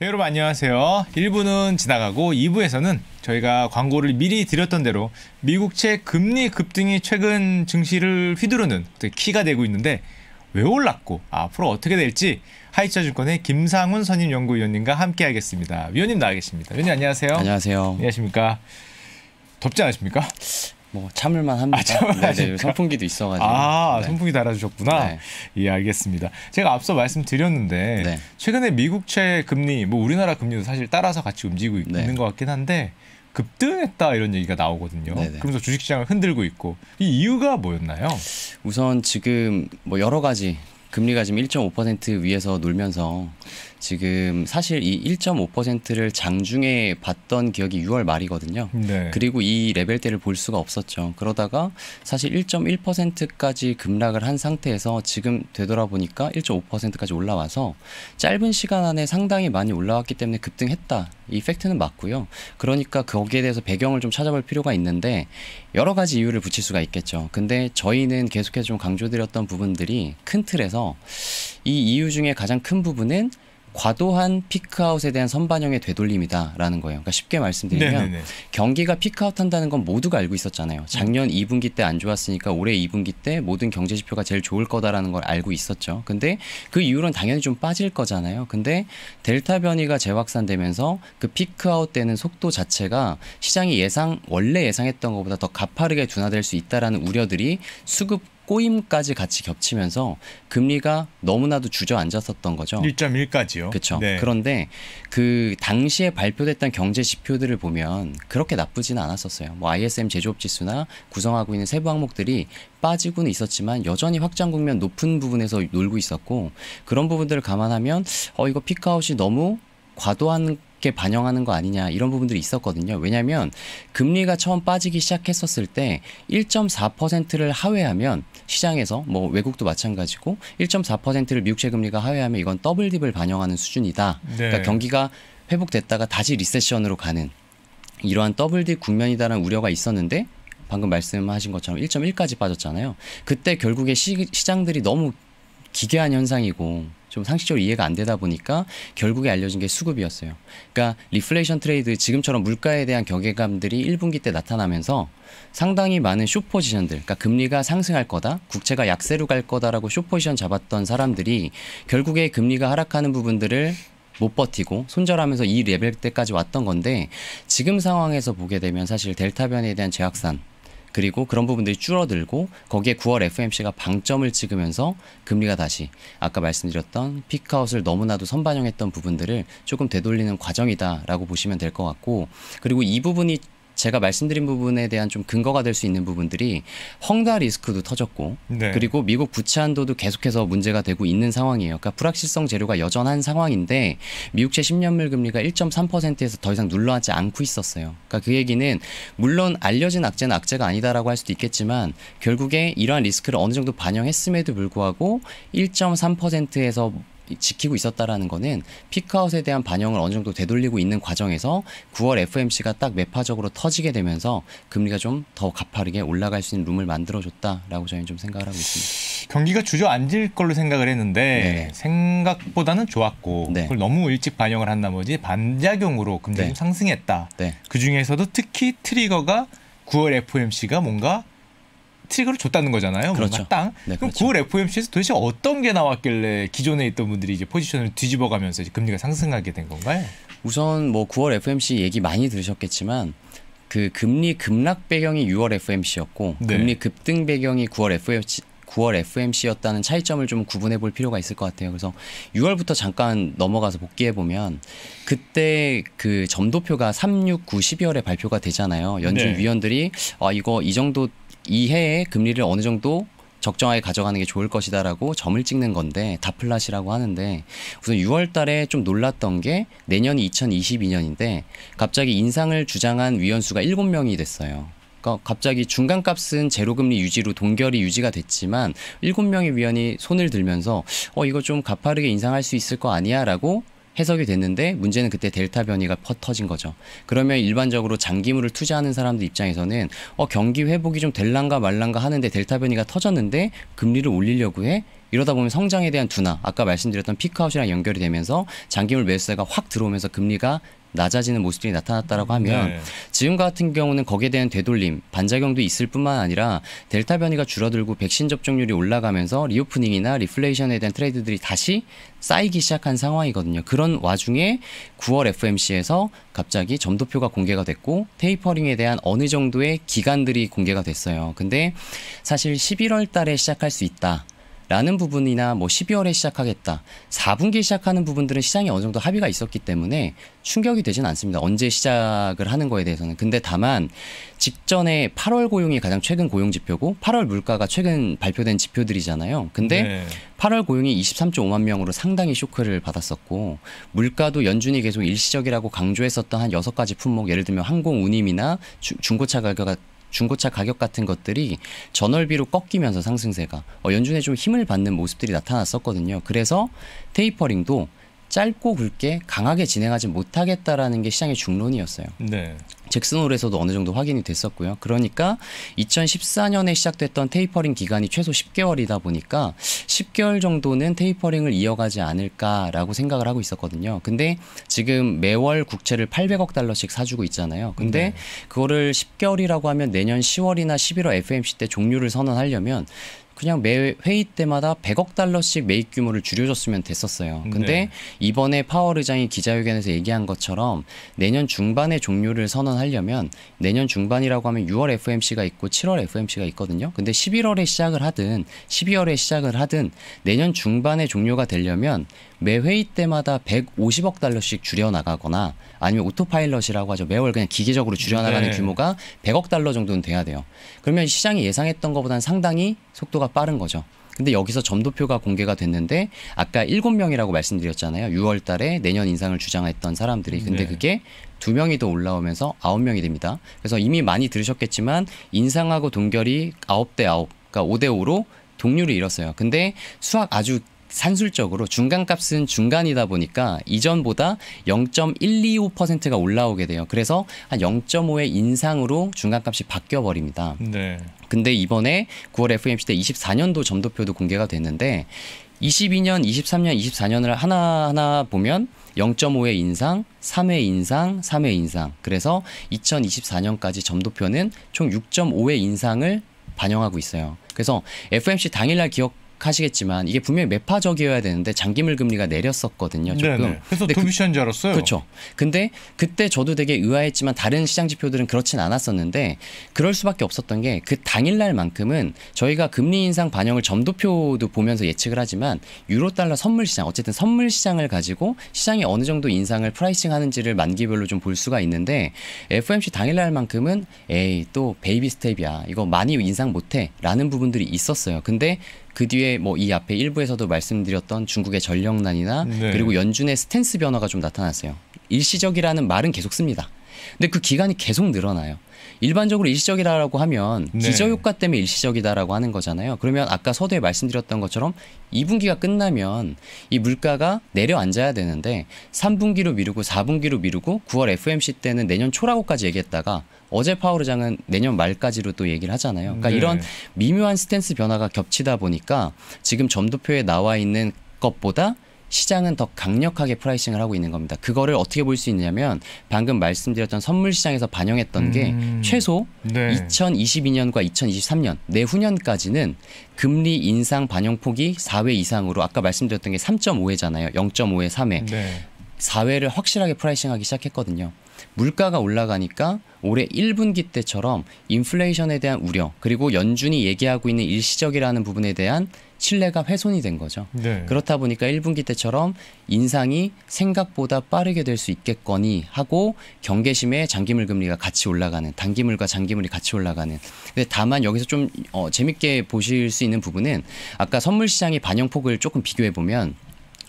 네, 여러분 안녕하세요. 1부는 지나가고 2부에서는 저희가 광고를 미리 드렸던 대로 미국채 금리 급등이 최근 증시를 휘두르는 키가 되고 있는데 왜 올랐고 앞으로 어떻게 될지 하이처증권의 김상훈 선임 연구위원님과 함께 하겠습니다. 위원님 나와 계십니다. 위원님 안녕하세요. 안녕하세요. 안녕하십니까. 덥지 않으십니까? 뭐 참을만 합니다. 아, 참을만 네네, 선풍기도 있어가지고. 아 네. 선풍기 달아주셨구나. 네. 예 알겠습니다. 제가 앞서 말씀드렸는데 네. 최근에 미국채 금리 뭐 우리나라 금리도 사실 따라서 같이 움직이고 네. 있는 것 같긴 한데 급등했다 이런 얘기가 나오거든요. 네네. 네. 그러면서 주식시장을 흔들고 있고 이 이유가 뭐였나요? 우선 지금 뭐 여러 가지 금리가 지금 1.5% 위에서 놀면서 지금 사실 이 1.5%를 장중에 봤던 기억이 6월 말이거든요. 네. 그리고 이 레벨대를 볼 수가 없었죠. 그러다가 사실 1.1%까지 급락을 한 상태에서 지금 되돌아보니까 1.5%까지 올라와서 짧은 시간 안에 상당히 많이 올라왔기 때문에 급등했다. 이 팩트는 맞고요. 그러니까 거기에 대해서 배경을 좀 찾아볼 필요가 있는데 여러 가지 이유를 붙일 수가 있겠죠. 근데 저희는 계속해서 좀 강조드렸던 부분들이 큰 틀에서 이 이유 중에 가장 큰 부분은 과도한 피크아웃에 대한 선반영의 되돌림이다라는 거예요. 그러니까 쉽게 말씀드리면 네네네. 네, 네. 경기가 피크아웃한다는 건 모두가 알고 있었잖아요. 작년 2분기 때 안 좋았으니까 올해 2분기 때 모든 경제 지표가 제일 좋을 거다라는 걸 알고 있었죠. 근데 그 이후로는 당연히 좀 빠질 거잖아요. 근데 델타 변이가 재확산되면서 그 피크아웃 되는 속도 자체가 시장이 예상 원래 예상했던 것보다 더 가파르게 둔화될 수 있다라는 우려들이 수급 꼬임까지 같이 겹치면서 금리가 너무나도 주저앉았었던 거죠. 1.1까지요. 그렇죠. 네. 그런데 그 당시에 발표됐던 경제 지표들을 보면 그렇게 나쁘지는 않았었어요. 뭐 ISM 제조업 지수나 구성하고 있는 세부 항목들이 빠지고는 있었지만 여전히 확장 국면 높은 부분에서 놀고 있었고 그런 부분들을 감안하면 어 이거 피크아웃이 너무 과도한 렇게 반영하는 거 아니냐 이런 부분들이 있었거든요. 왜냐하면 금리가 처음 빠지기 시작했었을 때 1.4%를 하회하면 시장에서 뭐 외국도 마찬가지고 1.4%를 미국채 금리가 하회하면 이건 더블 딥을 반영하는 수준이다. 그러니까 네. 그러니까 경기가 회복됐다가 다시 리세션으로 가는 이러한 더블 딥 국면이다라는 우려가 있었는데 방금 말씀하신 것처럼 1.1까지 빠졌잖아요. 그때 결국에 시, 시장들이 너무 기괴한 현상이고 좀 상식적으로 이해가 안 되다 보니까 결국에 알려진 게 수급이었어요. 그러니까 리플레이션 트레이드 지금처럼 물가에 대한 경계감들이 1분기 때 나타나면서 상당히 많은 쇼포지션들, 그러니까 금리가 상승할 거다, 국채가 약세로 갈 거다라고 쇼포지션 잡았던 사람들이 결국에 금리가 하락하는 부분들을 못 버티고 손절하면서 이 레벨 때까지 왔던 건데 지금 상황에서 보게 되면 사실 델타 변이에 대한 재확산 그리고 그런 부분들이 줄어들고 거기에 9월 FMC가 방점을 찍으면서 금리가 다시 아까 말씀드렸던 피크아웃을 너무나도 선반영했던 부분들을 조금 되돌리는 과정이다라고 보시면 될 것 같고 그리고 이 부분이 제가 말씀드린 부분에 대한 좀 근거가 될 수 있는 부분들이 헝다 리스크도 터졌고 네. 그리고 미국 부채 한도도 계속해서 문제가 되고 있는 상황이에요. 그러니까 불확실성 재료가 여전한 상황인데 미국채 10년물 금리가 1.3%에서 더 이상 눌러앉지 않고 있었어요. 그러니까 그 얘기는 물론 알려진 악재는 악재가 아니다라고 할 수도 있겠지만 결국에 이러한 리스크를 어느 정도 반영했음에도 불구하고 1.3%에서 지키고 있었다라는 거는 피크아웃에 대한 반영을 어느 정도 되돌리고 있는 과정에서 9월 FMC가 딱 매파적으로 터지게 되면서 금리가 좀 더 가파르게 올라갈 수 있는 룸을 만들어줬다라고 저희는 좀 생각을 하고 있습니다. 경기가 주저앉을 걸로 생각을 했는데 네네. 생각보다는 좋았고 네. 그걸 너무 일찍 반영을 한 나머지 반작용으로 금리가 네. 좀 상승했다. 네. 그 중에서도 특히 트리거가 9월 FOMC가 뭔가 트리거를 줬다는 거잖아요. 그렇죠. 땅. 네, 그럼 그렇죠. 9월 FOMC에서 도대체 어떤 게 나왔길래 기존에 있던 분들이 이제 포지션을 뒤집어가면서 이제 금리가 상승하게 된 건가요? 우선 뭐 9월 FOMC 얘기 많이 들으셨겠지만 그 금리 급락 배경이 6월 FOMC였고 네. 금리 급등 배경이 9월 FOMC 9월 FMC였다는 차이점을 좀 구분해 볼 필요가 있을 것 같아요. 그래서 6월부터 잠깐 넘어가서 복귀해 보면 그때 그 점도표가 3, 6, 9, 12월에 발표가 되잖아요. 연준 네. 위원들이 아 이거 이 정도 이 해에 금리를 어느 정도 적정하게 가져가는 게 좋을 것이다라고 점을 찍는 건데 다플라시라고 하는데 우선 6월 달에 좀 놀랐던 게 내년이 2022년인데 갑자기 인상을 주장한 위원 수가 7명이 됐어요. 그러니까 갑자기 중간값은 제로금리 유지로 동결이 유지가 됐지만 7명의 위원이 손을 들면서 어 이거 좀 가파르게 인상할 수 있을 거 아니야라고 해석이 됐는데 문제는 그때 델타 변이가 퍼터진 거죠. 그러면 일반적으로 장기물을 투자하는 사람들 입장에서는 어 경기 회복이 좀 될랑가 말랑가 하는데 델타 변이가 터졌는데 금리를 올리려고 해? 이러다 보면 성장에 대한 둔화, 아까 말씀드렸던 피크아웃이랑 연결이 되면서 장기물 매수세가 확 들어오면서 금리가 낮아지는 모습들이 나타났다라고 하면 네. 지금 같은 경우는 거기에 대한 되돌림 반작용도 있을 뿐만 아니라 델타 변이가 줄어들고 백신 접종률이 올라가면서 리오프닝이나 리플레이션에 대한 트레이드들이 다시 쌓이기 시작한 상황이거든요. 그런 와중에 9월 FMC에서 갑자기 점도표가 공개가 됐고 테이퍼링에 대한 어느 정도의 기간들이 공개가 됐어요. 근데 사실 11월 달에 시작할 수 있다. 라는 부분이나 뭐 12월에 시작하겠다. 4분기에 시작하는 부분들은 시장이 어느 정도 합의가 있었기 때문에 충격이 되진 않습니다. 언제 시작을 하는 거에 대해서는. 근데 다만 직전에 8월 고용이 가장 최근 고용 지표고 8월 물가가 최근 발표된 지표들이잖아요. 근데 네. 8월 고용이 23.5만 명으로 상당히 쇼크를 받았었고 물가도 연준이 계속 일시적이라고 강조했었던 한 여섯 가지 품목 예를 들면 항공 운임이나 중고차 가격 중고차 가격 같은 것들이 전월비로 꺾이면서 상승세가 어, 연준에 좀 힘을 받는 모습들이 나타났었거든요. 그래서 테이퍼링도 짧고 굵게 강하게 진행하지 못하겠다라는 게 시장의 중론이었어요. 네. 잭슨홀에서도 어느 정도 확인이 됐었고요. 그러니까 2014년에 시작됐던 테이퍼링 기간이 최소 10개월이다 보니까 10개월 정도는 테이퍼링을 이어가지 않을까라고 생각을 하고 있었거든요. 근데 지금 매월 국채를 800억 달러씩 사주고 있잖아요. 근데 네. 그거를 10개월이라고 하면 내년 10월이나 11월 FMC 때종류를 선언하려면 그냥 매 회의 때마다 100억 달러씩 매입 규모를 줄여줬으면 됐었어요. 근데 네. 이번에 파월 의장이 기자회견에서 얘기한 것처럼 내년 중반에 종료를 선언하려면 내년 중반이라고 하면 6월 FMC가 있고 7월 FMC가 있거든요. 근데 11월에 시작을 하든 12월에 시작을 하든 내년 중반에 종료가 되려면 매 회의 때마다 150억 달러씩 줄여나가거나 아니면 오토파일럿이라고 하죠. 매월 그냥 기계적으로 줄여나가는 네. 규모가 100억 달러 정도는 돼야 돼요. 그러면 시장이 예상했던 것보다는 상당히 속도가 빠른 거죠. 근데 여기서 점도표가 공개가 됐는데 아까 7명이라고 말씀드렸잖아요. 6월 달에 내년 인상을 주장했던 사람들이. 근데 네. 그게 두 명이 더 올라오면서 아홉 명이 됩니다. 그래서 이미 많이 들으셨겠지만 인상하고 동결이 아홉 대 아홉, 그러니까 오 대오로 동률을 잃었어요. 근데 수학 아주 산술적으로 중간값은 중간이다 보니까 이전보다 0.125%가 올라오게 돼요. 그래서 한 0.5의 인상으로 중간값이 바뀌어 버립니다. 네. 근데 이번에 9월 f m c 때 24년도 점도표도 공개가 됐는데 22년, 23년, 24년을 하나하나 보면 0 5의 인상, 3회 인상, 3회 인상. 그래서 2024년까지 점도표는 총6 5의 인상을 반영하고 있어요. 그래서 FMC 당일날 기억 하시겠지만 이게 분명히 매파적이어야 되는데 장기물 금리가 내렸었거든요. 조금. 네네. 그래서 도미시줄 알았어요. 그렇죠. 근데 그때 저도 되게 의아했지만 다른 시장 지표들은 그렇진 않았었는데 그럴 수밖에 없었던 게 그 당일날만큼은 저희가 금리 인상 반영을 점도표도 보면서 예측을 하지만 유로 달러 선물 시장 어쨌든 선물 시장을 가지고 시장이 어느 정도 인상을 프라이싱 하는지를 만기별로 좀 볼 수가 있는데 FOMC 당일날만큼은 에이 또 베이비 스텝이야 이거 많이 인상 못해라는 부분들이 있었어요. 근데 그 뒤에 뭐 이 앞에 일부에서도 말씀드렸던 중국의 전력난이나 네. 그리고 연준의 스탠스 변화가 좀 나타났어요. 일시적이라는 말은 계속 씁니다. 근데 그 기간이 계속 늘어나요. 일반적으로 일시적이라고 하면 네. 기저효과 때문에 일시적이다라고 하는 거잖아요. 그러면 아까 서두에 말씀드렸던 것처럼 2분기가 끝나면 이 물가가 내려앉아야 되는데 3분기로 미루고 4분기로 미루고 9월 FMC 때는 내년 초라고까지 얘기했다가 어제 파월 의장은 내년 말까지로 또 얘기를 하잖아요. 그러니까 네. 이런 미묘한 스탠스 변화가 겹치다 보니까 지금 점도표에 나와 있는 것보다 시장은 더 강력하게 프라이싱을 하고 있는 겁니다. 그거를 어떻게 볼 수 있냐면 방금 말씀드렸던 선물 시장에서 반영했던 음. 게 최소 네. 2022년과 2023년 내후년까지는 금리 인상 반영폭이 4회 이상으로 아까 말씀드렸던 게 3.5회잖아요. 0.5회, 3회. 네. 4회를 확실하게 프라이싱하기 시작했거든요. 물가가 올라가니까 올해 1분기 때처럼 인플레이션에 대한 우려 그리고 연준이 얘기하고 있는 일시적이라는 부분에 대한 신뢰가 훼손이 된 거죠. 네. 그렇다 보니까 1분기 때처럼 인상이 생각보다 빠르게 될 수 있겠거니 하고 경계심에 장기물 금리가 같이 올라가는 단기물과 장기물이 같이 올라가는. 근데 다만 여기서 좀 어, 재밌게 보실 수 있는 부분은 아까 선물 시장의 반영폭을 조금 비교해 보면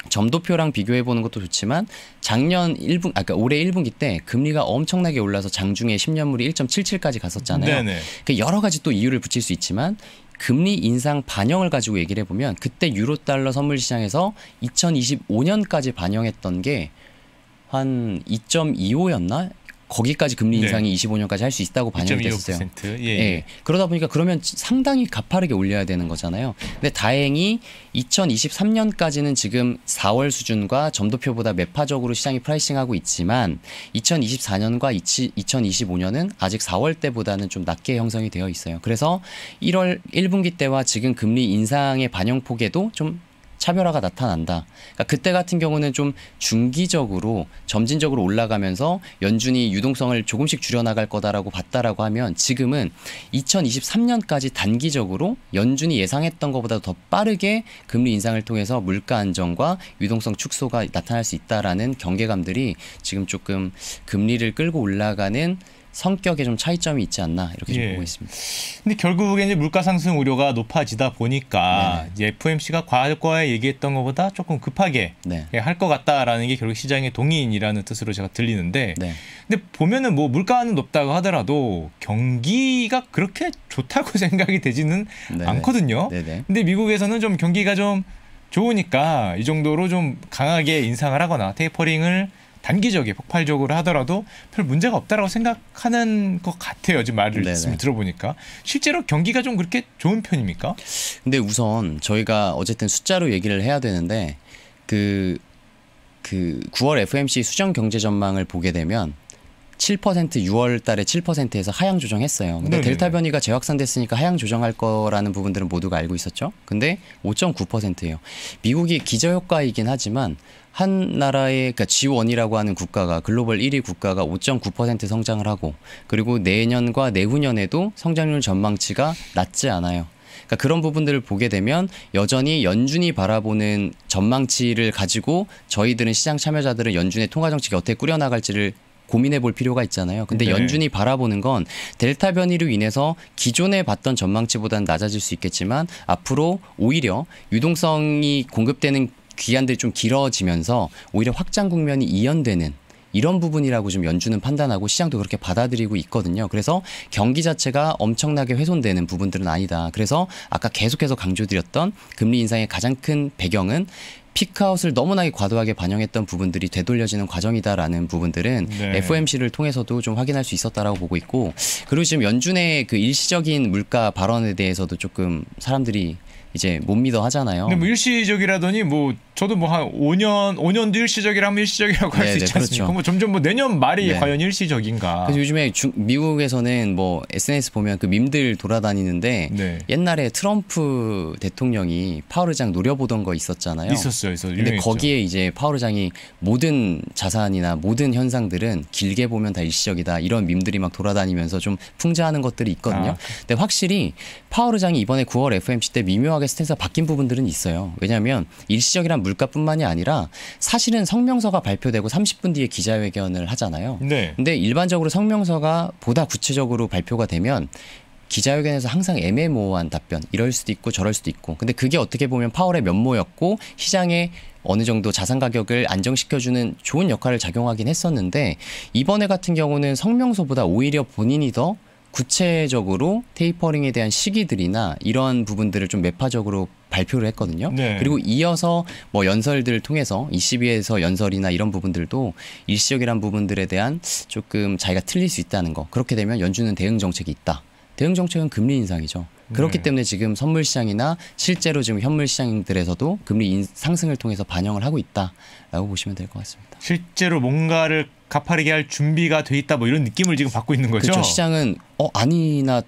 점도표랑 비교해 보는 것도 좋지만 작년 1분 아까 그러니까 올해 1분기 때 금리가 엄청나게 올라서 장중에 10년물이 1.77까지 갔었잖아요. 네네. 그 여러 가지 또 이유를 붙일 수 있지만 금리 인상 반영을 가지고 얘기를 해보면 그때 유로 달러 선물 시장에서 2025년까지 반영했던 게 한 2.25였나? 거기까지 금리 네. 인상이 네. 25년까지 할 수 있다고 반영이 됐었어요. 예, 예. 예. 그러다 보니까 그러면 상당히 가파르게 올려야 되는 거잖아요. 근데 다행히 2023년까지는 지금 4월 수준과 점도표보다 매파적으로 시장이 프라이싱하고 있지만 2024년과 이치, 2025년은 아직 4월 때보다는 좀 낮게 형성이 되어 있어요. 그래서 1월 1분기 때와 지금 금리 인상의 반영폭에도 좀 차별화가 나타난다. 그러니까 그때 같은 경우는 좀 중기적으로 점진적으로 올라가면서 연준이 유동성을 조금씩 줄여나갈 거다라고 봤다라고 하면 지금은 2023년까지 단기적으로 연준이 예상했던 것보다 더 빠르게 금리 인상을 통해서 물가 안정과 유동성 축소가 나타날 수 있다라는 경계감들이 지금 조금 금리를 끌고 올라가는 성격에 좀 차이점이 있지 않나 이렇게 좀 예. 보고 있습니다. 근데 결국에 이제 물가 상승 우려가 높아지다 보니까 이제 FOMC가 과거에 얘기했던 것보다 조금 급하게 네. 예, 할것 같다라는 게 결국 시장의 동의인이라는 뜻으로 제가 들리는데 네. 근데 보면은 뭐 물가는 높다고 하더라도 경기가 그렇게 좋다고 생각이 되지는 네 않거든요. 네네. 네. 근데 미국에서는 좀 경기가 좀 좋으니까 이 정도로 좀 강하게 인상을 하거나 테이퍼링을 단기적이 폭발적으로 하더라도 별 문제가 없다라고 생각하는 것 같아요. 지금 말을 네네. 들어보니까 실제로 경기가 좀 그렇게 좋은 편입니까? 근데 우선 저희가 어쨌든 숫자로 얘기를 해야 되는데 그그 그 9월 그 FMC 수정 경제 전망을 보게 되면 7% 6월 달에 7%에서 하향 조정했어요. 근데 네네 네, 델타 네. 변이가 재확산됐으니까 하향 조정할 거라는 부분들은 모두가 알고 있었죠. 근데 5.9%예요. 미국이 기저 효과이긴 하지만 한 나라의 그러니까 G1이라고 하는 국가가 글로벌 1위 국가가 5.9% 성장을 하고 그리고 내년과 내후년에도 성장률 전망치가 낮지 않아요. 그러니까 그런 부분들을 보게 되면 여전히 연준이 바라보는 전망치를 가지고 저희들은 시장 참여자들은 연준의 통화 정책 여태 꾸려나갈지를 고민해 볼 필요가 있잖아요. 근데 네. 연준이 바라보는 건 델타 변이로 인해서 기존에 봤던 전망치보다는 낮아질 수 있겠지만 앞으로 오히려 유동성이 공급되는 귀간들좀 길어지면서 오히려 확장 국면이 이연되는 이런 부분이라고 좀 연준은 판단하고 시장도 그렇게 받아들이고 있거든요. 그래서 경기 자체가 엄청나게 훼손되는 부분들은 아니다. 그래서 아까 계속해서 강조드렸던 금리 인상의 가장 큰 배경은 피크아웃을 너무나게 과도하게 반영했던 부분들이 되돌려지는 과정이다라는 부분들은 네. FOMC를 통해서도 좀 확인할 수 있었다라고 보고 있고 그리고 지금 연준의 그 일시적인 물가 발언에 대해서도 조금 사람들이 이제 못 믿어 하잖아요. 근데 뭐 일시적이라더니 뭐 저도 뭐 한 5년 5년 도 일시적이라면 일시적이라고 할수 네, 네, 있지 않습니까? 그렇죠. 뭐 점점 뭐 내년 말이 네. 과연 일시적인가? 그래서 요즘에 주, 미국에서는 뭐 SNS 보면 그 밈들 돌아다니는데 네. 옛날에 트럼프 대통령이 파워르장 노려보던 거 있었잖아요. 있었어요, 있었어요. 근데 거기에 이제 파워르장이 모든 자산이나 모든 현상들은 길게 보면 다 일시적이다 이런 밈들이 막 돌아다니면서 좀 풍자하는 것들이 있거든요. 아. 근데 확실히 파워르장이 이번에 9월 FMC 때 미묘하게 과도하게 스탠스가 바뀐 부분들은 있어요. 왜냐하면 일시적이란 물가뿐만이 아니라 사실은 성명서가 발표되고 30분 뒤에 기자회견을 하잖아요. 네. 근데 일반적으로 성명서가 보다 구체적으로 발표가 되면 기자회견에서 항상 애매모호한 답변 이럴 수도 있고 저럴 수도 있고 근데 그게 어떻게 보면 파월의 면모였고 시장에 어느 정도 자산 가격을 안정시켜주는 좋은 역할을 작용하긴 했었는데 이번에 같은 경우는 성명서보다 오히려 본인이 더 구체적으로 테이퍼링에 대한 시기들이나 이런 부분들을 좀 매파적으로 발표를 했거든요. 네. 그리고 이어서 뭐 연설들을 통해서 ECB에서 연설이나 이런 부분들도 일시적이란 부분들에 대한 조금 자기가 틀릴 수 있다는 거. 그렇게 되면 연준은 대응 정책이 있다. 대응 정책은 금리 인상이죠. 그렇기 네. 때문에 지금 선물 시장이나 실제로 지금 현물 시장들에서도 금리 인, 상승을 통해서 반영을 하고 있다라고 보시면 될 것 같습니다. 실제로 뭔가를 가파르게 할 준비가 돼 있다 뭐 이런 느낌을 지금 받고 있는 거죠. 그렇죠. 시장은 어 아니나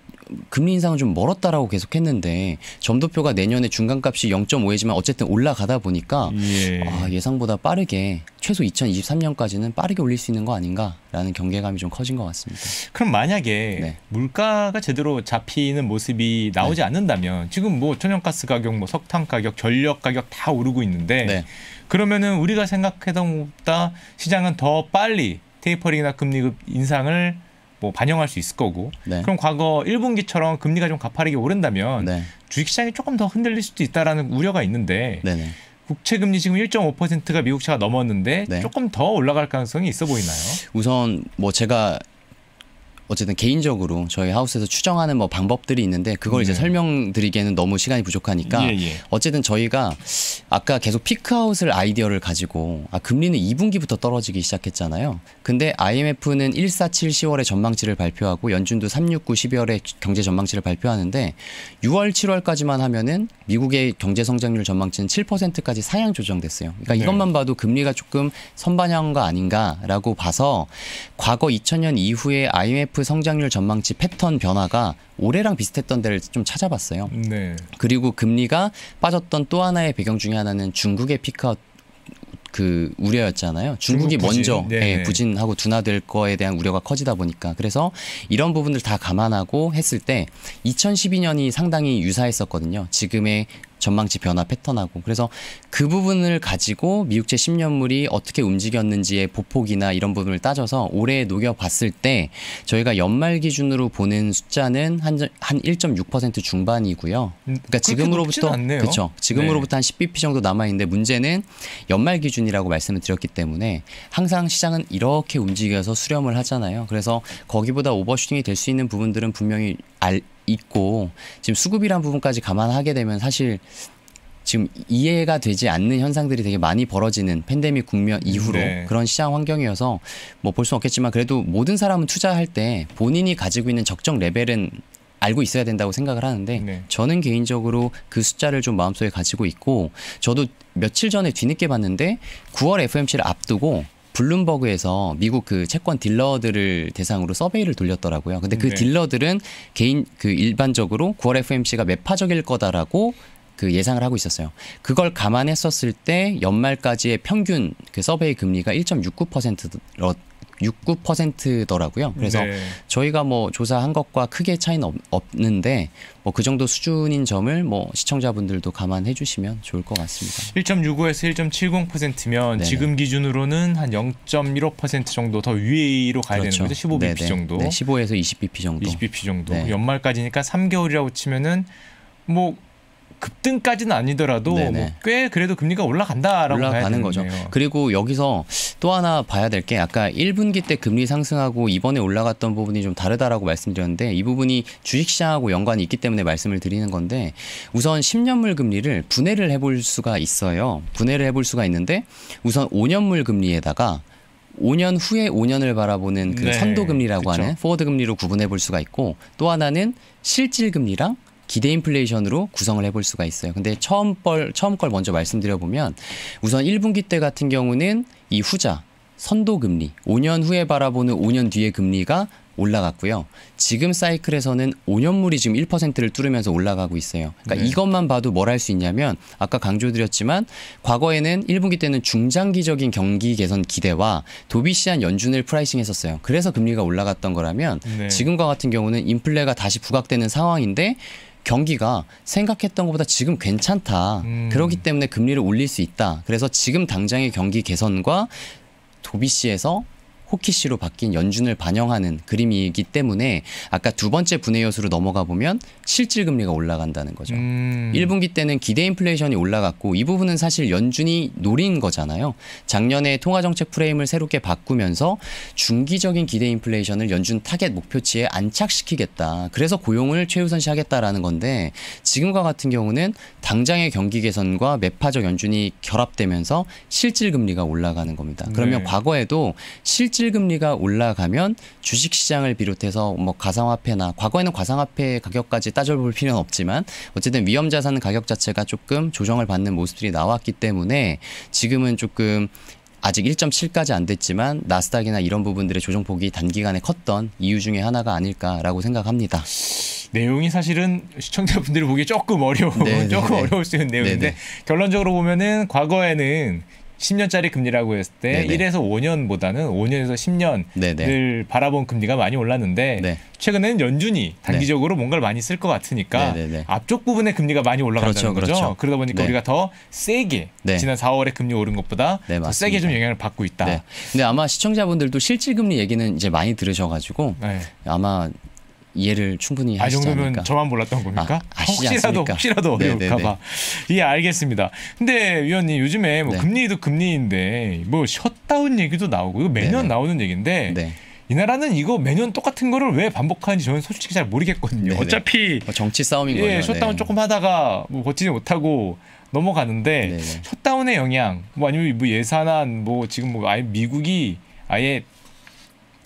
금리 인상은 좀 멀었다라고 계속 했는데 점도표가 내년에 중간값이 0.5이지만 어쨌든 올라가다 보니까 예. 아, 예상보다 빠르게 최소 2023년까지는 빠르게 올릴 수 있는 거 아닌가라는 경계감이 좀 커진 것 같습니다. 그럼 만약에 네. 물가가 제대로 잡히는 모습이 나오지 네. 않는다면 지금 뭐 천연가스 가격, 뭐 석탄 가격, 전력 가격 다 오르고 있는데 네. 그러면은 우리가 생각했던 것보다 시장은 더 빨리 테이퍼링이나 금리 인상을 뭐 반영할 수 있을 거고 네. 그럼 과거 1분기처럼 금리가 좀 가파르게 오른다면 네. 주식시장이 조금 더 흔들릴 수도 있다라는 우려가 있는데 네네. 국채 금리 지금 1.5%가 미국채가 넘었는데 네. 조금 더 올라갈 가능성이 있어 보이나요? 우선 뭐 제가 어쨌든 개인적으로 저희 하우스에서 추정하는 뭐 방법들이 있는데 그걸 네. 이제 설명드리기에는 너무 시간이 부족하니까 예, 예. 어쨌든 저희가 아까 계속 피크아웃을 아이디어를 가지고 아 금리는 2분기부터 떨어지기 시작했잖아요. 근데 IMF는 147 10월에 전망치를 발표하고 연준도 369 12월에 경제 전망치를 발표하는데 6월 7월까지만 하면은 미국의 경제 성장률 전망치는 7%까지 사양 조정됐어요. 그러니까 네. 이것만 봐도 금리가 조금 선반향과 아닌가라고 봐서 과거 2000년 이후에 IMF 성장률 전망치 패턴 변화가 올해랑 비슷했던 데를 좀 찾아봤어요. 네. 그리고 금리가 빠졌던 또 하나의 배경 중에 하나는 중국의 피크아웃 그 우려였잖아요. 중국이 중국 부진. 먼저 네, 예, 네. 부진하고 둔화될 거에 대한 우려가 커지다 보니까 그래서 이런 부분들 다 감안하고 했을 때 2012년이 상당히 유사했었거든요. 지금의 전망치 변화 패턴하고 그래서 그 부분을 가지고 미국채 10년물이 어떻게 움직였는지의 보폭이나 이런 부분을 따져서 올해 녹여봤을 때 저희가 연말 기준으로 보는 숫자는 한한1.6% 중반이고요. 음, 그러니까 지금으로부터 그렇죠. 지금으로부터 네. 한 10bp 정도 남아 있는데 문제는 연말 기준이라고 말씀을 드렸기 때문에 항상 시장은 이렇게 움직여서 수렴을 하잖아요. 그래서 거기보다 오버슈팅이 될 수 있는 부분들은 분명히 알, 있고 지금 수급이란 부분까지 감안하게 되면 사실 지금 이해가 되지 않는 현상들이 되게 많이 벌어지는 팬데믹 국면 이후로 네. 그런 시장 환경이어서 뭐 볼 수는 없겠지만 그래도 모든 사람은 투자할 때 본인이 가지고 있는 적정 레벨은 알고 있어야 된다고 생각을 하는데 네. 저는 개인적으로 그 숫자를 좀 마음속에 가지고 있고 저도 며칠 전에 뒤늦게 봤는데 9월 FMC를 앞두고 블룸버그에서 미국 그 채권 딜러들을 대상으로 서베이를 돌렸더라고요. 근데 그 네. 딜러들은 개인 그 일반적으로 9월 FMC가 매파적일 거다라고 그 예상을 하고 있었어요. 그걸 감안했었을 때 연말까지의 평균 그 서베이 금리가 1.69%로 69%더라고요. 그래서 네. 저희가 뭐 조사한 것과 크게 차이는 없, 는데 뭐 그 정도 수준인 점을 뭐 시청자분들도 감안해 주시면 좋을 것 같습니다. 1.65에서 1.70%면 네네. 지금 기준으로는 한 0.15% 정도 더 위로 가야 그렇죠. 되는 거죠. 15bp 네네. 정도. 네. 15에서 20bp 정도. 20bp 정도. 네. 연말까지니까 3개월이라고 치면은 뭐 급등까지는 아니더라도 뭐꽤 그래도 금리가 올라간다라고 올라가는 거죠. 그리고 여기서 또 하나 봐야 될 게 아까 1분기 때 금리 상승하고 이번에 올라갔던 부분이 좀 다르다라고 말씀드렸는데 이 부분이 주식시장하고 연관이 있기 때문에 말씀을 드리는 건데 우선 10년물 금리를 분해를 해볼 수가 있어요. 분해를 해볼 수가 있는데 우선 5년물 금리에다가 5년 후에 5년을 바라보는 그 네, 선도금리라고 그쵸. 하는 포워드금리로 구분해 볼 수가 있고 또 하나는 실질금리랑 기대 인플레이션으로 구성을 해볼 수가 있어요. 근데 처음 걸 처음 걸 먼저 말씀드려 보면 우선 1분기 때 같은 경우는 이 후자 선도 금리, 5년 후에 바라보는 5년 뒤의 금리가 올라갔고요. 지금 사이클에서는 5년물이 지금 1%를 뚫으면서 올라가고 있어요. 그러니까 네. 이것만 봐도 뭘 할 수 있냐면 아까 강조드렸지만 과거에는 1분기 때는 중장기적인 경기 개선 기대와 도비시한 연준을 프라이싱했었어요. 그래서 금리가 올라갔던 거라면 네. 지금과 같은 경우는 인플레가 다시 부각되는 상황인데 경기가 생각했던 것보다 지금 괜찮다. 음. 그렇기 때문에 금리를 올릴 수 있다. 그래서 지금 당장의 경기 개선과 도비시에서 호키씨로 바뀐 연준을 반영하는 그림이기 때문에 아까 두 번째 분해 요소로 넘어가 보면 실질 금리가 올라간다는 거죠. 음. 1분기 때는 기대 인플레이션이 올라갔고 이 부분은 사실 연준이 노린 거잖아요. 작년에 통화 정책 프레임을 새롭게 바꾸면서 중기적인 기대 인플레이션을 연준 타겟 목표치에 안착시키겠다. 그래서 고용을 최우선시하겠다라는 건데 지금과 같은 경우는 당장의 경기 개선과 매파적 연준이 결합되면서 실질 금리가 올라가는 겁니다. 그러면 네. 과거에도 실질 실금리가 올라가면 주식시장을 비롯해서 뭐 가상화폐나 과거에는 가상화폐 가격까지 따져볼 필요는 없지만 어쨌든 위험자산 가격 자체가 조금 조정을 받는 모습들이 나왔기 때문에 지금은 조금 아직 1.7까지 안 됐지만 나스닥이나 이런 부분들의 조정폭이 단기간에 컸던 이유 중에 하나가 아닐까라고 생각합니다. 내용이 사실은 시청자분들이 보기 조금 어려운 네, 네, 조금 네. 어려울 수 있는 내용인데 네네. 결론적으로 보면은 과거에는 10년짜리 금리라고 했을 때 네네. 1에서 5년보다는 5년에서 10년을 바라본 금리가 많이 올랐는데 네 최근에는 연준이 네. 단기적으로 뭔가를 많이 쓸 것 같으니까 앞쪽 부분에 금리가 많이 올라간다는 그렇죠, 거죠. 그렇죠. 그러다 보니까 네. 우리가 더 세게 네. 지난 4월에 금리 오른 것보다 더 세게 좀 영향을 받고 있다. 근데 아마 시청자분들도 실질 금리 얘기는 이제 많이 들으셔가지고 아마 이해를 충분히 아, 하시지 않을까. 아 정도면 저만 몰랐던 겁니까? 아, 혹시라도 혹시라도 네, 네, 어려울까봐. 네. 예 알겠습니다. 근데 위원님 요즘에 뭐 네. 금리도 금리인데 뭐 셧다운 얘기도 나오고 이거 매년 네네. 나오는 얘기인데 네. 이 나라는 이거 매년 똑같은 거를 왜 반복하는지 저는 솔직히 잘 모르겠거든요. 네네. 어차피 뭐 정치 싸움인 예, 거예요. 셧다운 네. 조금 하다가 뭐 버티지 못하고 넘어가는데 네네. 셧다운의 영향 뭐 아니면 뭐 예산안 뭐 지금 뭐 아예 미국이 아예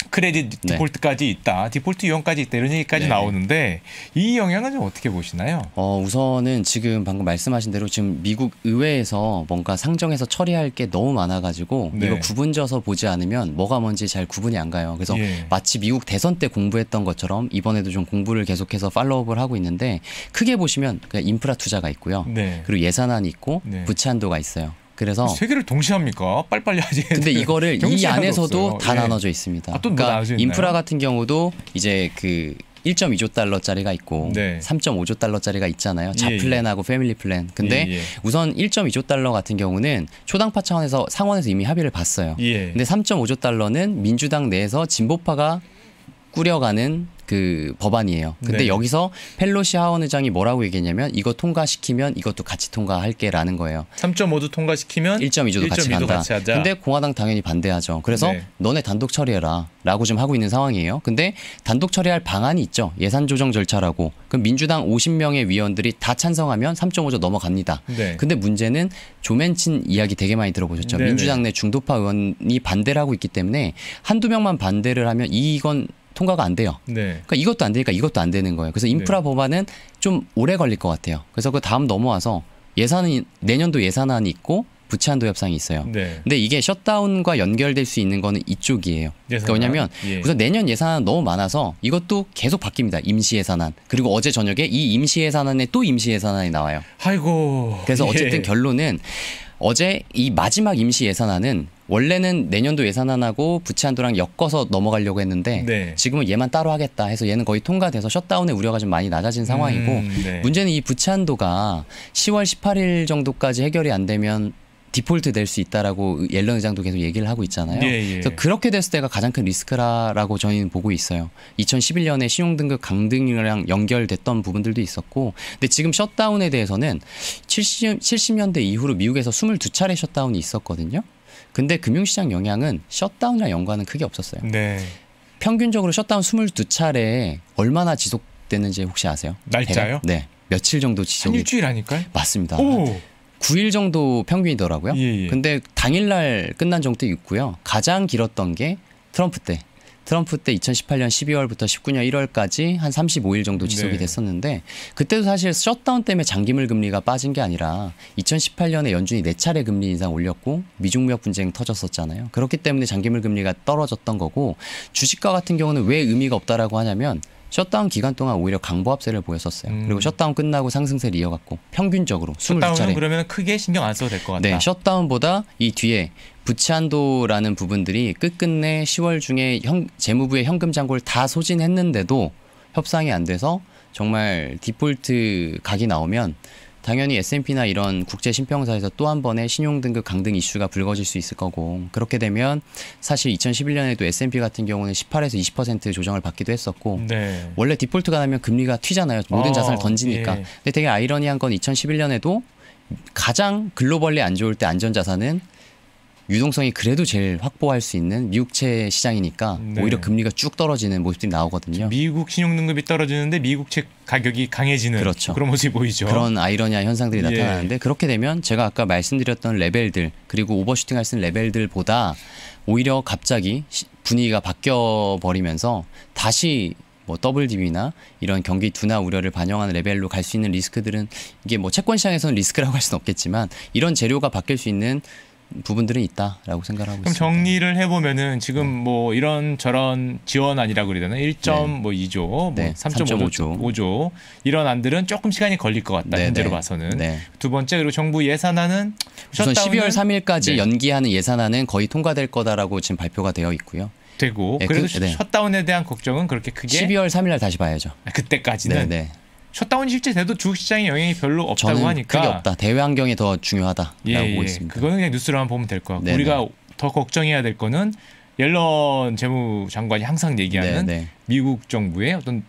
크레딧 네. 디폴트까지 있다, 디폴트 유형까지 있다 이런 얘기까지 네. 나오는데 이 영향은 좀 어떻게 보시나요? 어, 우선은 지금 방금 말씀하신 대로 지금 미국 의회에서 뭔가 상정해서 처리할 게 너무 많아가지고 네. 이거 구분져서 보지 않으면 뭐가 뭔지 잘 구분이 안 가요. 그래서 예. 마치 미국 대선 때 공부했던 것처럼 이번에도 좀 공부를 계속해서 팔로우업을 하고 있는데 크게 보시면 그냥 그러니까 인프라 투자가 있고요. 네. 그리고 예산안이 있고 네. 부채 한도가 있어요. 그래서 세 개를 동시에 합니까? 빨리빨리 하지. 근데 이거를 이 안에서도 없어요. 다 예. 나눠져 있습니다. 아, 뭐 그러니까 인프라 같은 경우도 이제 그 1.2조 달러짜리가 있고 네. 3.5조 달러짜리가 있잖아요. 예, 자플랜하고 예, 예. 패밀리 플랜. 근데 예, 예. 우선 1.2조 달러 같은 경우는 초당파 차원에서 상원에서 이미 합의를 봤어요. 예. 근데 3.5조 달러는 민주당 내에서 진보파가 꾸려가는 그 법안이에요. 근데 네. 여기서 펠로시 하원 의장이 뭐라고 얘기했냐면 이거 통과시키면 이것도 같이 통과할게라는 거예요. 3.5도 통과시키면 1.2조도 같이 간다. 같이 근데 공화당 당연히 반대하죠. 그래서 네. 너네 단독 처리해라라고 지금 하고 있는 상황이에요. 근데 단독 처리할 방안이 있죠. 예산 조정 절차라고. 그럼 민주당 50명의 위원들이 다 찬성하면 3.5조 넘어갑니다. 네. 근데 문제는 조맨친 이야기 되게 많이 들어보셨죠. 네, 네. 민주당 내 중도파 의원이 반대를 하고 있기 때문에 한두 명만 반대를 하면 이건 통과가 안 돼요. 네. 그러니까 이것도 안 되니까 이것도 안 되는 거예요. 그래서 인프라 네. 법안은 좀 오래 걸릴 것 같아요. 그래서 그 다음 넘어와서 예산이 내년도 예산안이 있고 부채한도 협상이 있어요. 네. 근데 이게 셧다운과 연결될 수 있는 거는 이쪽이에요. 그러니까 왜냐면 하 예. 우선 내년 예산안 너무 많아서 이것도 계속 바뀝니다. 임시 예산안. 그리고 어제 저녁에 이 임시 예산안에 또 임시 예산안이 나와요. 아이고. 그래서 예. 어쨌든 예. 결론은 어제 이 마지막 임시 예산안은 원래는 내년도 예산안하고 부채 한도랑 엮어서 넘어가려고 했는데 네. 지금은 얘만 따로 하겠다 해서 얘는 거의 통과돼서 셧다운의 우려가 좀 많이 낮아진 상황이고 음, 네. 문제는 이 부채 한도가 10월 18일 정도까지 해결이 안 되면 디폴트 될 수 있다라고 옐런 의장도 계속 얘기를 하고 있잖아요. 예, 예. 그래서 그렇게 됐을 때가 가장 큰 리스크라고 저희는 보고 있어요. 2011년에 신용등급 강등이랑 연결됐던 부분들도 있었고, 근데 지금 셧다운에 대해서는 70, 70년대 이후로 미국에서 22차례 셧다운이 있었거든요. 근데 금융시장 영향은 셧다운이랑 연관은 크게 없었어요. 네. 평균적으로 셧다운 22차례에 얼마나 지속됐는지 혹시 아세요? 날짜요? 네. 며칠 정도 지속이 한 일주일 아닐까요? 맞습니다. 오. 9일 정도 평균이더라고요. 예, 예. 근데 당일날 끝난 정도 있고요. 가장 길었던 게 트럼프 때 트럼프 때 2018년 12월부터 19년 1월까지 한 35일 정도 지속이 네. 됐었는데 그때도 사실 셧다운 때문에 장기물 금리가 빠진 게 아니라 2018년에 연준이 네 차례 금리 인상 올렸고 미중무역 분쟁 터졌었잖아요. 그렇기 때문에 장기물 금리가 떨어졌던 거고 주식과 같은 경우는 왜 의미가 없다라고 하냐면 셧다운 기간 동안 오히려 강보합세를 보였었어요. 음. 그리고 셧다운 끝나고 상승세를 이어갔고 평균적으로 22차례. 그러면 크게 신경 안 써도 될 것 같다. 네, 셧다운보다 이 뒤에 부채한도라는 부분들이 끝끝내 10월 중에 형, 재무부의 현금 잔고를 다 소진했는데도 협상이 안 돼서 정말 디폴트 각이 나오면 당연히 S&P나 이런 국제 신평사에서 또 한 번의 신용 등급 강등 이슈가 불거질 수 있을 거고 그렇게 되면 사실 2011년에도 S&P 같은 경우는 18에서 20% 조정을 받기도 했었고 네. 원래 디폴트가 나면 금리가 튀잖아요. 모든 아, 자산을 던지니까. 예. 근데 되게 아이러니한 건 2011년에도 가장 글로벌리 안 좋을 때 안전자산은 유동성이 그래도 제일 확보할 수 있는 미국채 시장이니까 네. 오히려 금리가 쭉 떨어지는 모습들이 나오거든요. 미국 신용등급이 떨어지는데 미국채 가격이 강해지는 그렇죠. 그런 모습이 보이죠. 그런 아이러니한 현상들이 예. 나타나는데 그렇게 되면 제가 아까 말씀드렸던 레벨들 그리고 오버슈팅할 수 있는 레벨들보다 오히려 갑자기 분위기가 바뀌어 버리면서 다시 뭐 더블 딥이나 이런 경기 둔화 우려를 반영하는 레벨로 갈 수 있는 리스크들은 이게 뭐 채권 시장에서는 리스크라고 할 수는 없겠지만 이런 재료가 바뀔 수 있는 부분들이 있다라고 생각하고 그럼 있습니다. 정리를 해보면은 지금 네. 뭐 이런 저런 지원안이라고 그러잖아요. 1.뭐 2조, 뭐 네. 3.5조, 5조 이런 안들은 조금 시간이 걸릴 것 같다. 네. 현재로 네. 봐서는 네. 두 번째 그리고 정부 예산안은 우선 12월 3일까지 연기하는 예산안은 거의 통과될 거다라고 지금 발표가 되어 있고요. 되고 그래도 그, 셧다운에 대한 걱정은 그렇게 크게 12월 3일날 다시 봐야죠. 아, 그때까지는. 셧다운이 실제 돼도 주식 시장에 영향이 별로 없다고 하니까 그게 없다. 대외 환경이 더 중요하다라고 예, 예. 보고 있습니다. 그거는 그냥 뉴스로만 보면 될것같 우리가 더 걱정해야 될 거는 옐런 재무장관이 항상 얘기하는 네네. 미국 정부의 어떤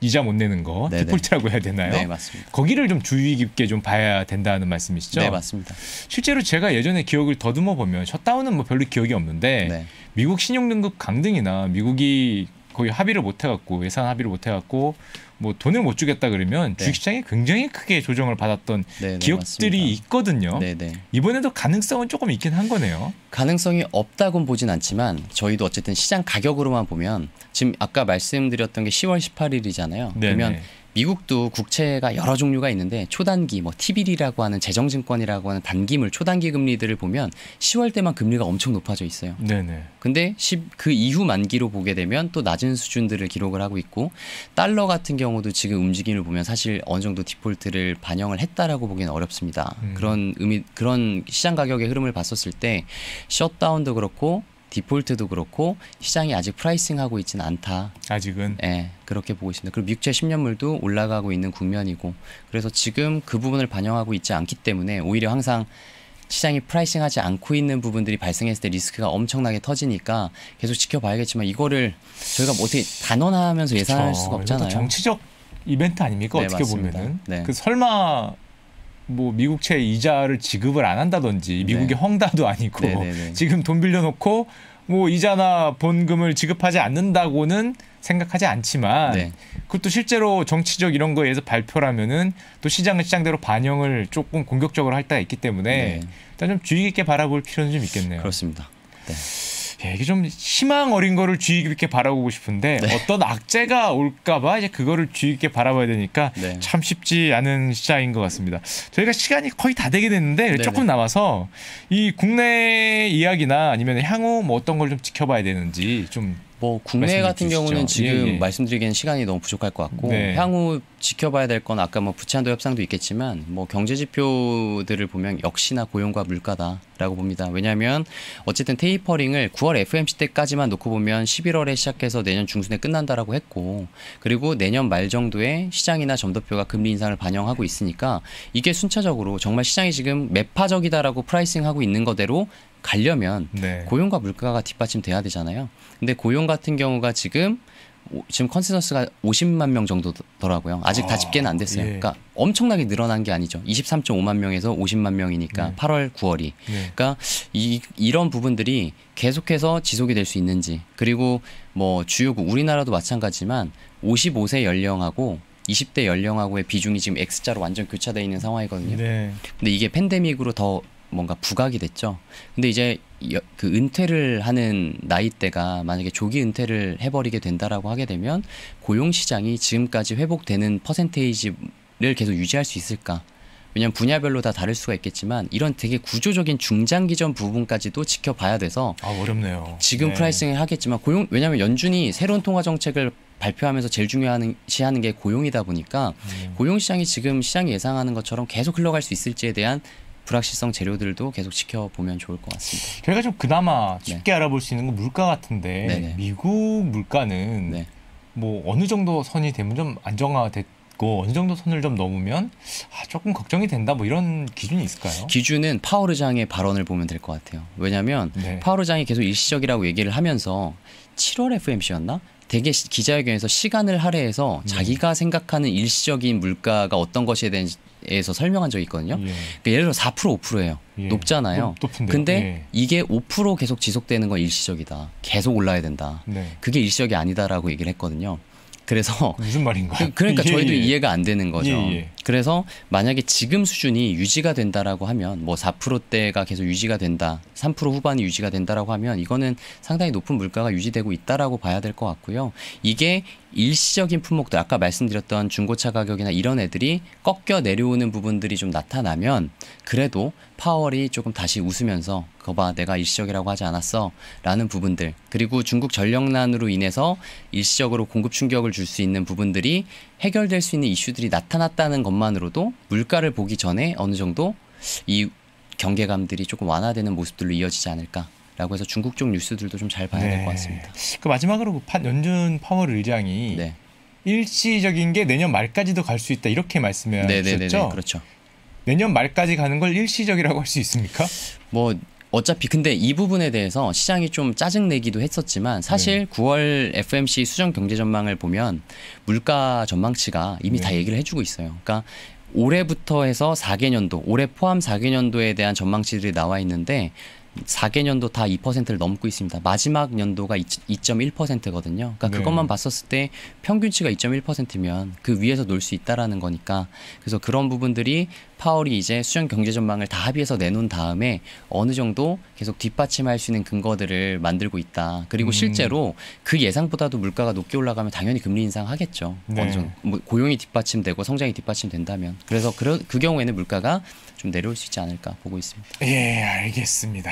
이자 못 내는 거 네네. 디폴트라고 해야 되나요? 네 맞습니다. 거기를 좀 주의 깊게 좀 봐야 된다는 말씀이시죠? 네 맞습니다. 실제로 제가 예전에 기억을 더듬어 보면 셧다운은 뭐 별로 기억이 없는데 네. 미국 신용등급 강등이나 미국이 거의 합의를 못 해갖고 예산 합의를 못 해갖고 뭐 돈을 못 주겠다 그러면 네. 주식시장이 굉장히 크게 조정을 받았던 네, 네 기업들이 맞 있거든요. 네네. 네. 이번에도 가능성은 조금 있긴 한 거네요. 가능성이 없다고는 보진 않지만 저희도 어쨌든 시장 가격으로만 보면 지금 아까 말씀드렸던 게 10월 18일이잖아요. 네 그러면 네. 미국도 국채가 여러 종류가 있는데 초단기 뭐 TBD라고 하는 재정증권이라고 하는 단기물 초단기 금리들을 보면 10월 때만 금리가 엄청 높아져 있어요. 네네. 근데 10, 그 이후 만기로 보게 되면 또 낮은 수준들을 기록을 하고 있고 달러 같은 경우도 지금 움직임을 보면 사실 어느 정도 디폴트를 반영을 했다라고 보기는 어렵습니다. 음. 그런 의미 그런 시장 가격의 흐름을 봤었을 때 셧다운도 그렇고 디폴트도 그렇고 시장이 아직 프라이싱하고 있지는 않다. 아직은. 예, 그렇게 보고 있습니다. 그리고 미국채 10년물도 올라가고 있는 국면이고 그래서 지금 그 부분을 반영하고 있지 않기 때문에 오히려 항상 시장이 프라이싱하지 않고 있는 부분들이 발생했을 때 리스크가 엄청나게 터지니까 계속 지켜봐야겠지만 이거를 저희가 뭐 어떻게 단언하면서 예상할 수가 없잖아요. 정치적 이벤트 아닙니까 네, 어떻게 맞습니다. 보면은 네. 그 설마 뭐 미국채 이자를 지급을 안 한다든지 네. 미국의 네. 헝다도 아니고 네네네. 네, 네, 지금 돈 빌려놓고 뭐 이자나 본금을 지급하지 않는다고는 생각하지 않지만 네. 그것도 실제로 정치적 이런 거에 서 발표라면은 또 시장은 시장대로 반영을 조금 공격적으로 할 때가 있기 때문에 네. 일단 좀 주의 깊게 바라볼 필요는 좀 있겠네요. 그렇습니다. 네. 예, 이게 좀 희망 어린 거를 주의 깊게 바라보고 싶은데 네. 어떤 악재가 올까봐 이제 그거를 주의 깊게 바라봐야 되니까 네. 참 쉽지 않은 시장인 것 같습니다. 저희가 시간이 거의 다 되게 됐는데 네네. 조금 남아서 이 국내 이야기나 아니면 향후 뭐 어떤 걸 좀 지켜봐야 되는지 좀뭐 국내 같은 경우는 예, 지금 예, 예. 말씀드리기엔 시간이 너무 부족할 것 같고 네. 향후 지켜봐야 될 건 아까 뭐 부채한도 협상도 있겠지만 뭐 경제 지표들을 보면 역시나 고용과 물가다라고 봅니다. 왜냐하면 어쨌든 테이퍼링을 9월 FMC 때까지만 놓고 보면 11월에 시작해서 내년 중순에 끝난다라고 했고 그리고 내년 말 정도에 시장이나 점도표가 금리 인상을 반영하고 있으니까 이게 순차적으로 정말 시장이 지금 매파적이다라고 프라이싱하고 있는 거대로 가려면 네. 고용과 물가가 뒷받침돼야 되잖아요. 근데 고용 같은 경우가 지금 지금 컨센서스가 50만 명 정도더라고요. 아직 아, 다 집계는 안 됐어요. 예. 그러니까 엄청나게 늘어난 게 아니죠. 23.5만 명에서 50만 명이니까 네. 8월, 9월이. 네. 그러니까 이, 이런 부분들이 계속해서 지속이 될 수 있는지 그리고 뭐 주요국 우리나라도 마찬가지지만 55세 연령하고 20대 연령하고의 비중이 지금 X자로 완전 교차되어 있는 상황이거든요. 네. 근데 이게 팬데믹으로 더 뭔가 부각이 됐죠. 근데 이제 그 은퇴를 하는 나이대가 만약에 조기 은퇴를 해버리게 된다라고 하게 되면 고용 시장이 지금까지 회복되는 퍼센테이지를 계속 유지할 수 있을까? 왜냐면 분야별로 다 다를 수가 있겠지만 이런 되게 구조적인 중장기전 부분까지도 지켜봐야 돼서 아 어렵네요. 지금 네. 프라이싱을 하겠지만 고용 왜냐면 하 연준이 새로운 통화 정책을 발표하면서 제일 중요시하는 게 고용이다 보니까 음. 고용 시장이 지금 시장이 예상하는 것처럼 계속 흘러갈 수 있을지에 대한 불확실성 재료들도 계속 지켜보면 좋을 것 같습니다. 저희가 좀 그나마 네. 쉽게 네. 알아볼 수 있는 건 물가 같은데 네네. 미국 물가는 네. 뭐 어느 정도 선이 되면 좀 안정화됐고 어느 정도 선을 좀 넘으면 아, 조금 걱정이 된다 뭐 이런 기준이 있을까요? 기준은 파월 의장의 발언을 보면 될 것 같아요. 왜냐하면 네. 파월 의장이 계속 일시적이라고 얘기를 하면서 7월 FMC였나? 되게 시, 기자회견에서 시간을 할애해서 음. 자기가 생각하는 일시적인 물가가 어떤 것에 대해서 설명한 적이 있거든요. 예. 그러니까 예를 들어 4% 5%예요. 예. 높잖아요. 높, 근데 예. 이게 5% 계속 지속되는 건 일시적이다. 계속 올라야 된다. 네. 그게 일시적이 아니다라고 얘기를 했거든요. 그래서 무슨 말인가? 그, 그러니까 예, 저희도이 예. 이해가 안 되는 거죠. 예, 예, 그래서 만약에 지금 수준이 유지가 된다라고 하면 뭐 4%대가 계속 유지가 된다, 3% 후반이 유지가 된다라고 하면 이거는 상당히 높은 물가가 유지되고 있다라고 봐야 될 것 같고요. 이게 일시적인 품목들 아까 말씀드렸던 중고차 가격이나 이런 애들이 꺾여 내려오는 부분들이 좀 나타나면 그래도 파월이 조금 다시 웃으면서 거봐 내가 일시적이라고 하지 않았어 라는 부분들 그리고 중국 전력난으로 인해서 일시적으로 공급 충격을 줄 수 있는 부분들이 해결될 수 있는 이슈들이 나타났다는 것만으로도 물가를 보기 전에 어느 정도 이 경계감들이 조금 완화되는 모습들로 이어지지 않을까 라고 해서 중국 쪽 뉴스들도 좀 잘 봐야 네. 될것 같습니다. 그 마지막으로 그 연준 파월 의장이 네. 일시적인 게 내년 말까지도 갈 수 있다 이렇게 말씀해 네셨죠 네, 네, 네, 그렇죠. 내년 말까지 가는 걸 일시적이라고 할 수 있습니까? 뭐 어차피 근데 이 부분에 대해서 시장이 좀 짜증내기도 했었지만 사실 네. 9월 FMC 수정 경제 전망을 보면 물가 전망치가 이미 네. 다 얘기를 해주고 있어요. 그러니까 올해부터 해서 4개년도, 올해 포함 4개년도에 대한 전망치들이 나와 있는데 4개 년도 다 2%를 넘고 있습니다. 마지막 년도가 2.1%거든요. 그러니까 네. 그것만 봤었을 때 평균치가 2.1%면 그 위에서 놀 수 있다라는 거니까 그래서 그런 부분들이 파월이 이제 수영 경제 전망을 다 합의해서 내놓은 다음에 어느 정도 계속 뒷받침할 수 있는 근거들을 만들고 있다. 그리고 음. 실제로 그 예상보다도 물가가 높게 올라가면 당연히 금리 인상하겠죠. 네. 어느 정도 뭐 고용이 뒷받침되고 성장이 뒷받침된다면 그래서 그, 그 경우에는 물가가 좀 내려올 수 있지 않을까 보고 있습니다. 예, 알겠습니다.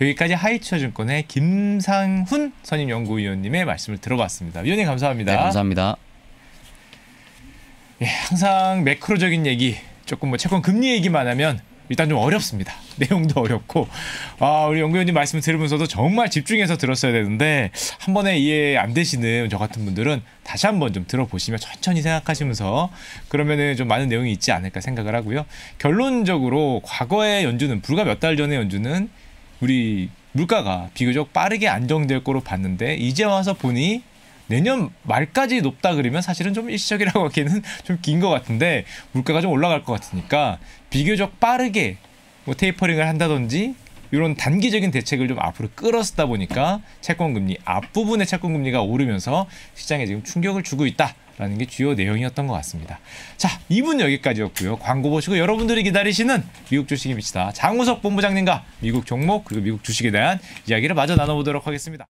여기까지 하이처증권의 김상훈 선임 연구위원님의 말씀을 들어봤습니다. 위원님 감사합니다. 네, 감사합니다. 예, 항상 매크로적인 얘기, 조금 뭐 채권 금리 얘기만 하면 일단 좀 어렵습니다. 내용도 어렵고 아 우리 연구원님 말씀 들으면서도 정말 집중해서 들었어야 되는데 한 번에 이해 안 되시는 저 같은 분들은 다시 한번 좀 들어보시면 천천히 생각하시면서 그러면은 좀 많은 내용이 있지 않을까 생각을 하고요. 결론적으로 과거의 연주는 불과 몇 달 전의 연주는 우리 물가가 비교적 빠르게 안정될 거로 봤는데 이제 와서 보니 내년 말까지 높다 그러면 사실은 좀 일시적이라고 하기는 에좀긴 것 같은데 물가가 좀 올라갈 것 같으니까 비교적 빠르게 뭐 테이퍼링을 한다든지 이런 단기적인 대책을 좀 앞으로 끌어쓰다 보니까 채권금리 앞부분의 채권금리가 오르면서 시장에 지금 충격을 주고 있다. 라는 게 주요 내용이었던 것 같습니다. 자, 2분 여기까지였고요. 광고 보시고 여러분들이 기다리시는 미국 주식의 미치다 장우석 본부장님과 미국 종목 그리고 미국 주식에 대한 이야기를 마저 나눠보도록 하겠습니다.